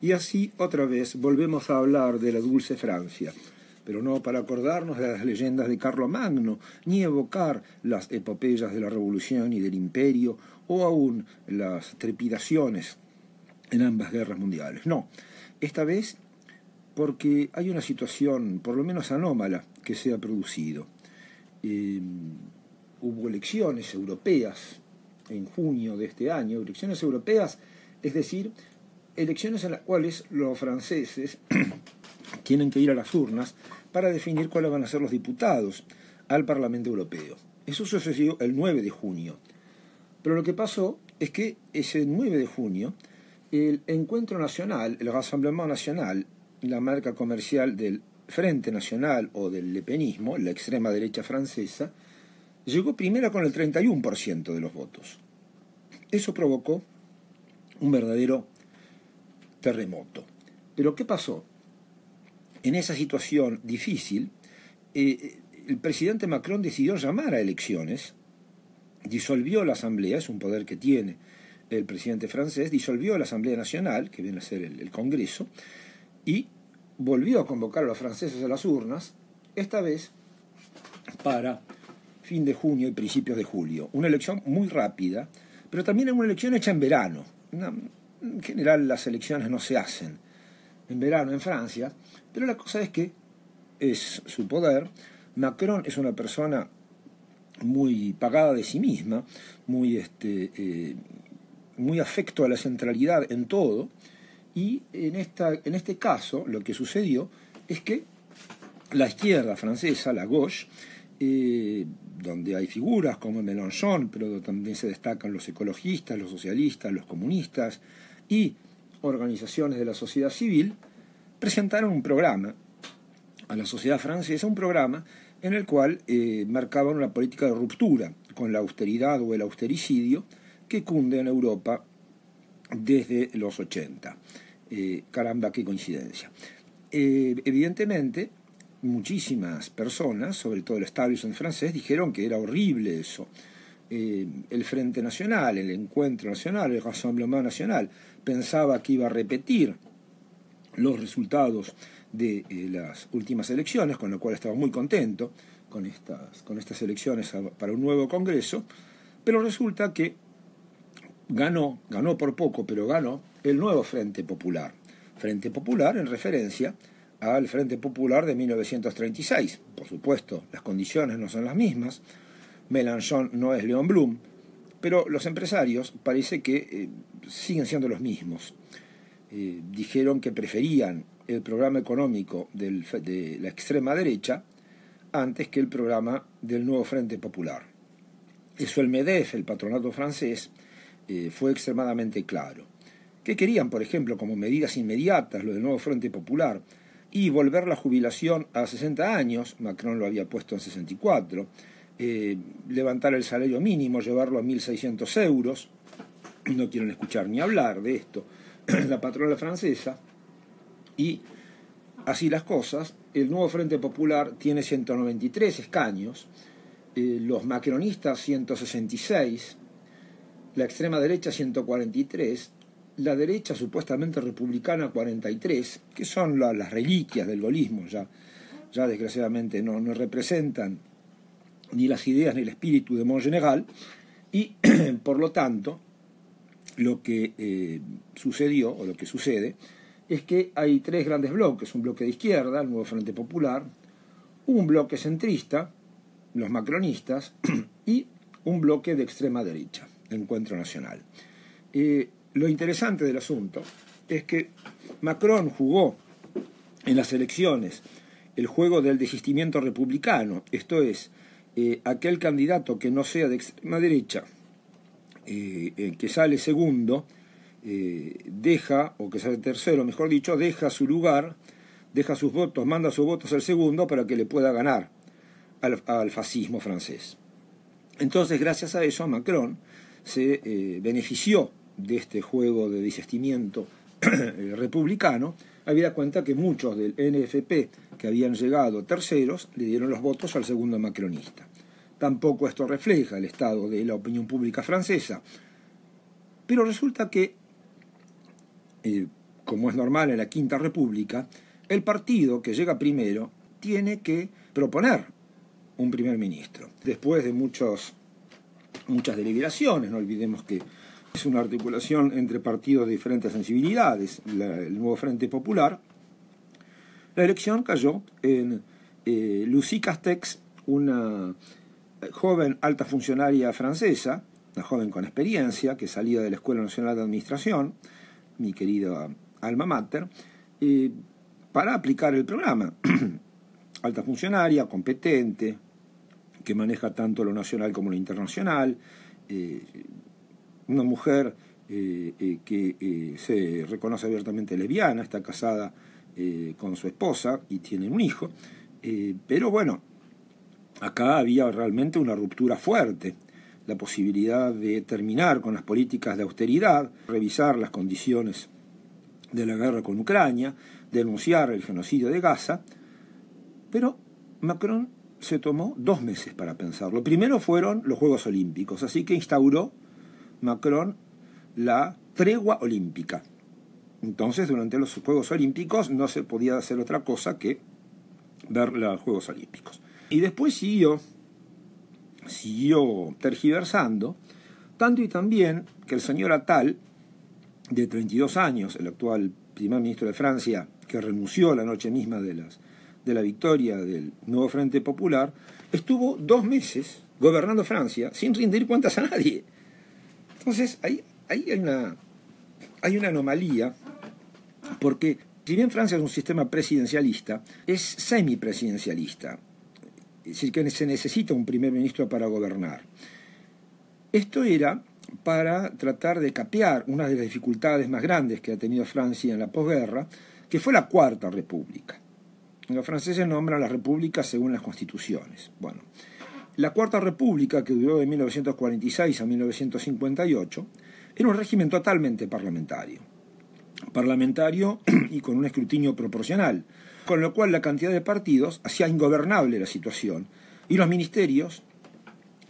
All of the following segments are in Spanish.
Y así otra vez volvemos a hablar de la dulce Francia, pero no para acordarnos de las leyendas de Magno, ni evocar las epopeyas de la Revolución y del Imperio, o aún las trepidaciones en ambas guerras mundiales. No, esta vez porque hay una situación, por lo menos anómala, que se ha producido. Eh, hubo elecciones europeas en junio de este año, elecciones europeas, es decir, elecciones en las cuales los franceses tienen que ir a las urnas para definir cuáles van a ser los diputados al Parlamento Europeo. Eso sucedió el 9 de junio. Pero lo que pasó es que ese 9 de junio, el Encuentro Nacional, el Rassemblement Nacional, la marca comercial del Frente Nacional o del Lepenismo, la extrema derecha francesa, llegó primera con el 31% de los votos. Eso provocó un verdadero terremoto. Pero ¿qué pasó? En esa situación difícil, eh, eh, el presidente Macron decidió llamar a elecciones, disolvió la Asamblea, es un poder que tiene el presidente francés, disolvió la Asamblea Nacional, que viene a ser el, Congreso, y volvió a convocar a los franceses a las urnas, esta vez para fin de junio y principios de julio. Una elección muy rápida, pero también una elección hecha en verano en general las elecciones no se hacen en verano en Francia, pero la cosa es que es su poder. Macron es una persona muy pagada de sí misma, muy, este, eh, muy afecto a la centralidad en todo, y en, esta, en este caso lo que sucedió es que la izquierda francesa, la gauche, eh, donde hay figuras como Mélenchon, pero también se destacan los ecologistas, los socialistas, los comunistas, y organizaciones de la sociedad civil presentaron un programa a la sociedad francesa, un programa en el cual eh, marcaban una política de ruptura con la austeridad o el austericidio que cunde en Europa desde los 80. Eh, caramba, qué coincidencia. Eh, evidentemente, muchísimas personas, sobre todo el establishment francés, dijeron que era horrible eso. el Frente Nacional, el Encuentro Nacional, el Rassemblement Nacional, pensaba que iba a repetir los resultados de eh, las últimas elecciones, con lo cual estaba muy contento con estas, con estas elecciones para un nuevo Congreso, pero resulta que ganó, ganó por poco, pero ganó el nuevo Frente Popular. Frente Popular en referencia al Frente Popular de 1936. Por supuesto, las condiciones no son las mismas. Melanchon no es León Blum, pero los empresarios parece que eh, siguen siendo los mismos. Eh, dijeron que preferían el programa económico de la extrema derecha antes que el programa del nuevo Frente Popular. Eso el MEDEF, el patronato francés, eh, fue extremadamente claro. ¿Qué querían, por ejemplo, como medidas inmediatas lo del nuevo Frente Popular? Y volver la jubilación a 60 años, Macron lo había puesto en 64, eh, levantar el salario mínimo, llevarlo a 1.600 euros. No quieren escuchar ni hablar de esto. la patrona francesa. Y así las cosas, el nuevo Frente Popular tiene 193 escaños, eh, los macronistas 166, la extrema derecha 143, la derecha supuestamente republicana 43, que son las reliquias del golismo ya, ya desgraciadamente no, no representan ni las ideas ni el espíritu de modo general, y por lo tanto lo que eh, sucedió o lo que sucede es que hay tres grandes bloques, un bloque de izquierda, el nuevo Frente Popular, un bloque centrista, los macronistas, y un bloque de extrema derecha, el Encuentro Nacional. Eh, lo interesante del asunto es que Macron jugó en las elecciones el juego del desistimiento republicano, esto es, eh, aquel candidato que no sea de extrema derecha, eh, eh, que sale segundo, deja, o que sale tercero, mejor dicho, deja su lugar, deja sus votos, manda sus votos al segundo para que le pueda ganar al, fascismo francés. Entonces, gracias a eso, Macron se benefició de este juego de disestimiento republicano había cuenta que muchos del NFP que habían llegado terceros le dieron los votos al segundo macronista. Tampoco esto refleja el estado de la opinión pública francesa. Pero resulta que, eh, como es normal en la Quinta República, el partido que llega primero tiene que proponer un primer ministro. Después de muchos, muchas deliberaciones, no olvidemos que es una articulación entre partidos de diferentes sensibilidades, el nuevo Frente Popular. La elección cayó en eh, Lucie Castex, una eh, joven alta funcionaria francesa, una joven con experiencia que salía de la Escuela Nacional de Administración, mi querida alma mater, para aplicar el programa. alta funcionaria, competente, que maneja tanto lo nacional como lo internacional, eh, una mujer eh, eh, que eh, se reconoce abiertamente lesbiana, está casada con su esposa y tiene un hijo, pero bueno, acá había realmente una ruptura fuerte, la posibilidad de terminar con las políticas de austeridad, revisar las condiciones de la guerra con Ucrania, denunciar el genocidio de Gaza, pero Macron se tomó dos meses para pensarlo. Primero fueron los Juegos Olímpicos, así que instauró Macron la tregua olímpica. Entonces, durante los Juegos Olímpicos no se podía hacer otra cosa que ver los Juegos Olímpicos. Y después siguió, siguió tergiversando, tanto y también que el señor Atal, de 32 años, el actual primer ministro de Francia, que renunció la noche misma de, las, de la victoria del nuevo Frente Popular, estuvo dos meses gobernando Francia sin rendir cuentas a nadie. Entonces, ahí, hay, una, anomalía, porque si bien Francia es un sistema presidencialista, es semipresidencialista. Es decir, que se necesita un primer ministro para gobernar. Esto era para tratar de capear una de las dificultades más grandes que ha tenido Francia en la posguerra, que fue la Cuarta República. Los franceses nombran las repúblicas según las constituciones. Bueno, la Cuarta República, que duró de 1946 a 1958, era un régimen totalmente parlamentario. Parlamentario y con un escrutinio proporcional, con lo cual la cantidad de partidos hacía ingobernable la situación y los ministerios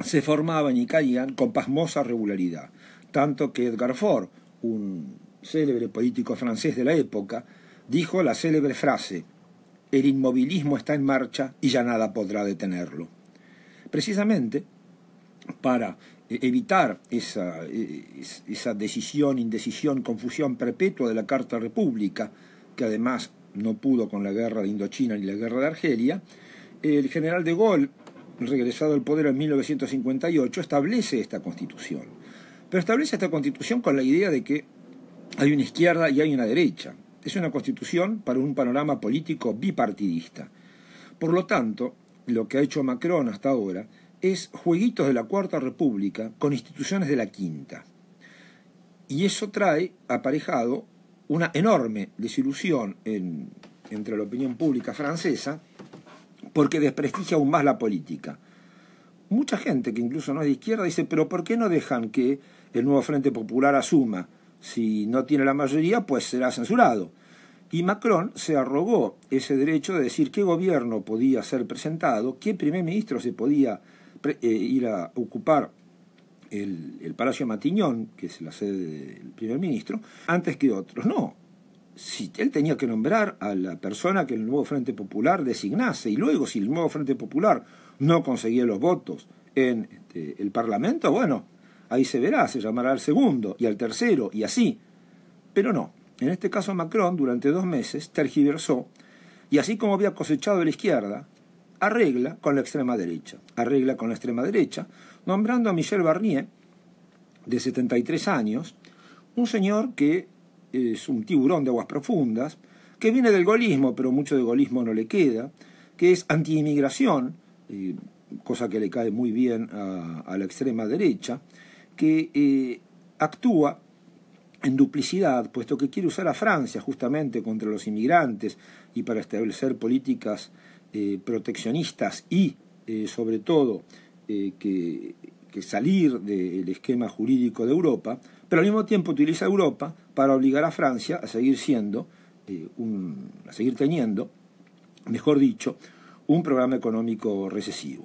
se formaban y caían con pasmosa regularidad, tanto que Edgar Faure, un célebre político francés de la época, dijo la célebre frase, el inmovilismo está en marcha y ya nada podrá detenerlo precisamente para eh, evitar eh, esa, decisión, indecisión, confusión perpetua de la Carta República, que además no pudo con la guerra de Indochina ni la guerra de Argelia, el general de Gaulle, regresado al poder en 1958, establece esta constitución. Pero establece esta constitución con la idea de que hay una izquierda y hay una derecha. Es una constitución para un panorama político bipartidista. Por lo tanto, lo que ha hecho Macron hasta ahora es jueguitos de la Cuarta República con instituciones de la Quinta. Y eso trae aparejado una enorme desilusión entre la opinión pública francesa porque desprestigia aún más la política. Mucha gente que incluso no es de izquierda dice, pero ¿por qué no dejan que el nuevo Frente Popular asuma? Si no tiene la mayoría, pues será censurado. Y Macron se arrogó ese derecho de decir qué gobierno podía ser presentado, qué primer ministro se podía eh, ir a ocupar el, Palacio Matiñón, que es la sede del primer ministro, antes que otros. No, si él tenía que nombrar a la persona que el nuevo Frente Popular designase, y luego si el nuevo Frente Popular no conseguía los votos en este, el Parlamento, bueno, ahí se verá, se llamará al segundo y al tercero y así. Pero no, en este caso Macron durante dos meses tergiversó y así como había cosechado la izquierda, arregla con la extrema derecha. Arregla con la extrema derecha, nombrando a Michel Barnier, de 73 años, un señor que es un tiburón de aguas profundas, que viene del golismo, pero mucho de golismo no le queda, que es anti-inmigración, eh, cosa que le cae muy bien a, la extrema derecha, que eh, actúa en duplicidad, puesto que quiere usar a Francia justamente contra los inmigrantes y para establecer políticas eh, proteccionistas y, eh, sobre todo, eh, que, salir del esquema jurídico de Europa, pero al mismo tiempo utiliza a Europa para obligar a Francia a seguir siendo, a seguir teniendo, mejor dicho, un programa económico recesivo.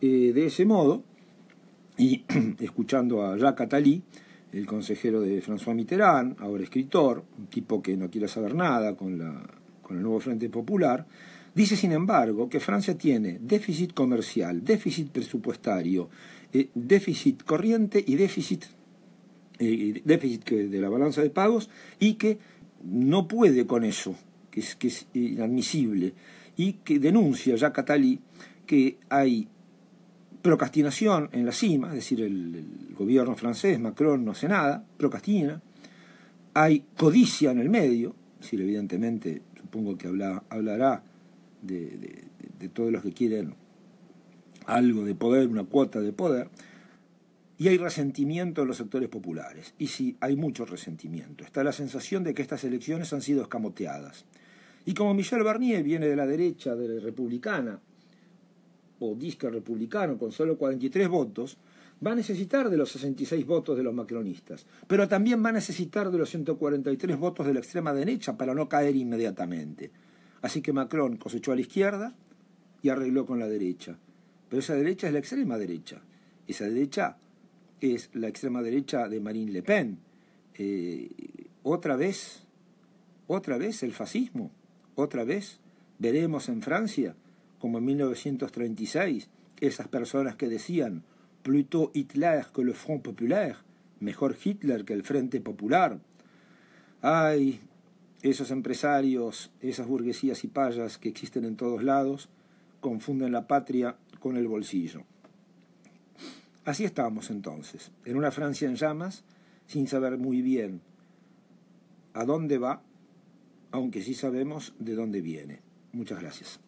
de ese modo, y escuchando a Jacques Attali, el consejero de François Mitterrand, ahora escritor, un tipo que no quiere saber nada con, la, con el nuevo Frente Popular, Dice, sin embargo, que Francia tiene déficit comercial, déficit presupuestario, eh, déficit corriente y déficit, eh, déficit de la balanza de pagos y que no puede con eso, que es, que es inadmisible, y que denuncia ya Catalí que hay procrastinación en la cima, es decir, el, gobierno francés, Macron no hace nada, procrastina, hay codicia en el medio, es decir, evidentemente supongo que hablará de, todos los que quieren algo de poder, una cuota de poder, y hay resentimiento en los sectores populares. Y sí, hay mucho resentimiento. Está la sensación de que estas elecciones han sido escamoteadas. Y como Michel Barnier viene de la derecha de la republicana, o disque republicano con solo 43 votos, va a necesitar de los 66 votos de los macronistas, pero también va a necesitar de los 143 votos de la extrema derecha para no caer inmediatamente. Así que Macron cosechó a la izquierda y arregló con la derecha. Pero esa derecha es la extrema derecha. Esa derecha es la extrema derecha de Marine Le Pen. Eh, otra vez, otra vez el fascismo, otra vez veremos en Francia como en 1936, esas personas que decían plutôt Hitler que le Front Populaire, mejor Hitler que el Frente Popular. Ay, esos empresarios, esas burguesías y payas que existen en todos lados, confunden la patria con el bolsillo. Así estábamos entonces, en una Francia en llamas, sin saber muy bien a dónde va, aunque sí sabemos de dónde viene. Muchas gracias.